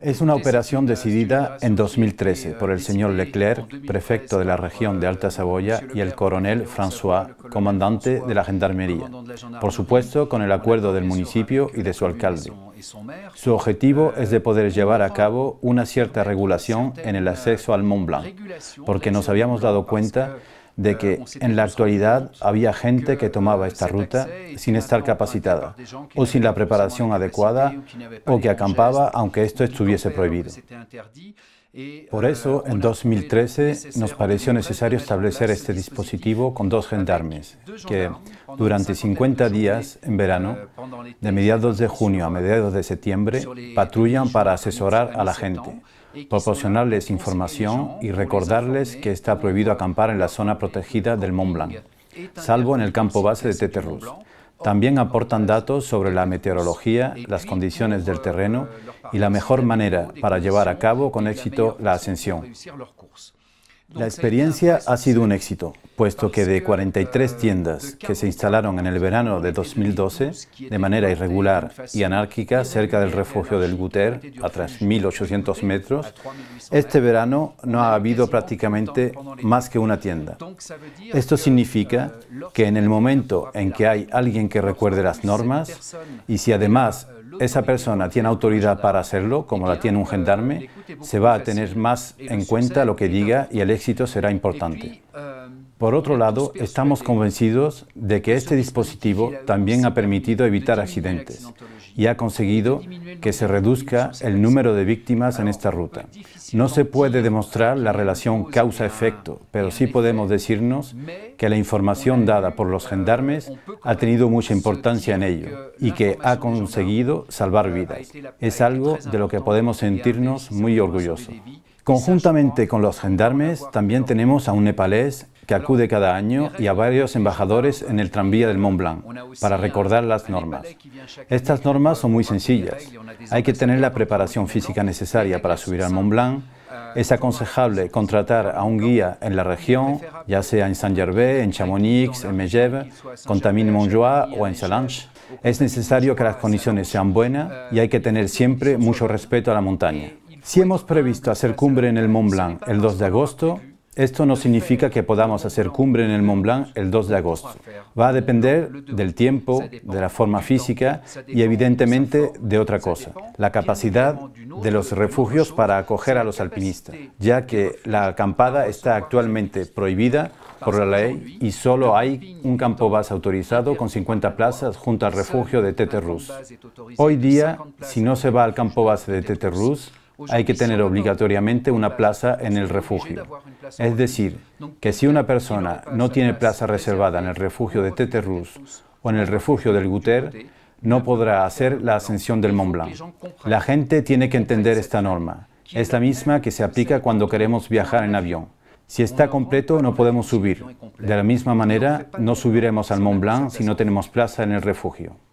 Es una operación decidida en 2013 por el señor Leclerc, prefecto de la región de Alta Saboya, y el coronel François, comandante de la gendarmería, por supuesto con el acuerdo del municipio y de su alcalde. Su objetivo euh, es de poder llevar a cabo una cierta regulación en el acceso al Mont Blanc, euh, porque nos habíamos dado cuenta de que en la actualidad había gente que tomaba esta ruta sin estar capacitada o sin la preparación adecuada o que acampaba aunque esto estuviese prohibido. Por ah, eso, en 2013 nos pareció necesario establecer este dispositivo con dos gendarmes, que durante 50 días en verano, eh, de mediados de junio a mediados de septiembre, patrullan para asesorar a la gente, proporcionarles información y recordarles que está prohibido acampar en la zona protegida del Mont Blanc, salvo en el campo base de Teterruz también aportan datos sobre la meteorología, las condiciones del terreno y la mejor manera para llevar a cabo con éxito la ascensión. La experiencia pues, ha sido un éxito, puesto que de 43 tiendas que se instalaron en el verano de 2012 de manera irregular y anárquica cerca del refugio del Guter, a 1.800 metros, este verano no ha habido prácticamente más que una tienda. Esto significa que en el momento en que hay alguien que recuerde las normas y si además esa persona tiene autoridad para hacerlo, como la tiene un gendarme, se va a tener más en cuenta lo que diga y el éxito será importante. Por otro lado, estamos convencidos de que este dispositivo también ha permitido evitar accidentes y ha conseguido que se reduzca el número de víctimas en esta ruta. No se puede demostrar la relación causa-efecto, pero sí podemos decirnos que la información dada por los gendarmes ha tenido mucha importancia en ello y que ha conseguido salvar vidas. Es algo de lo que podemos sentirnos muy orgullosos. Conjuntamente con los gendarmes, también tenemos a un nepalés que acude cada año, y a varios embajadores en el tranvía del Mont Blanc para recordar las normas. Estas normas son muy sencillas. Hay que tener la preparación física necesaria para subir al Mont Blanc. Eh, es aconsejable contratar a un guía en la región, ya sea en Saint-Gervais, en Chamonix, en Megève, Contamine-Montjoie o en Salange. Es necesario que las condiciones sean buenas y hay que tener siempre mucho respeto a la montaña. Si hemos previsto hacer cumbre en el Mont Blanc el 2 de agosto, esto no significa que podamos hacer cumbre en el Mont Blanc el 2 de agosto. Va a depender del tiempo, de la forma física y evidentemente de otra cosa, la capacidad de los refugios para acoger a los alpinistas, ya que la acampada está actualmente prohibida por la ley y solo hay un campo base autorizado con 50 plazas junto al refugio de Teterrus. Hoy día, si no se va al campo base de Teterrus, hay que tener obligatoriamente una plaza en el refugio. Es decir, que si una persona no tiene plaza reservada en el refugio de Teterrus o en el refugio del Guter, no podrá hacer la ascensión del Mont Blanc. La gente tiene que entender esta norma. Es la misma que se aplica cuando queremos viajar en avión. Si está completo, no podemos subir. De la misma manera, no subiremos al Mont Blanc si no tenemos plaza en el refugio.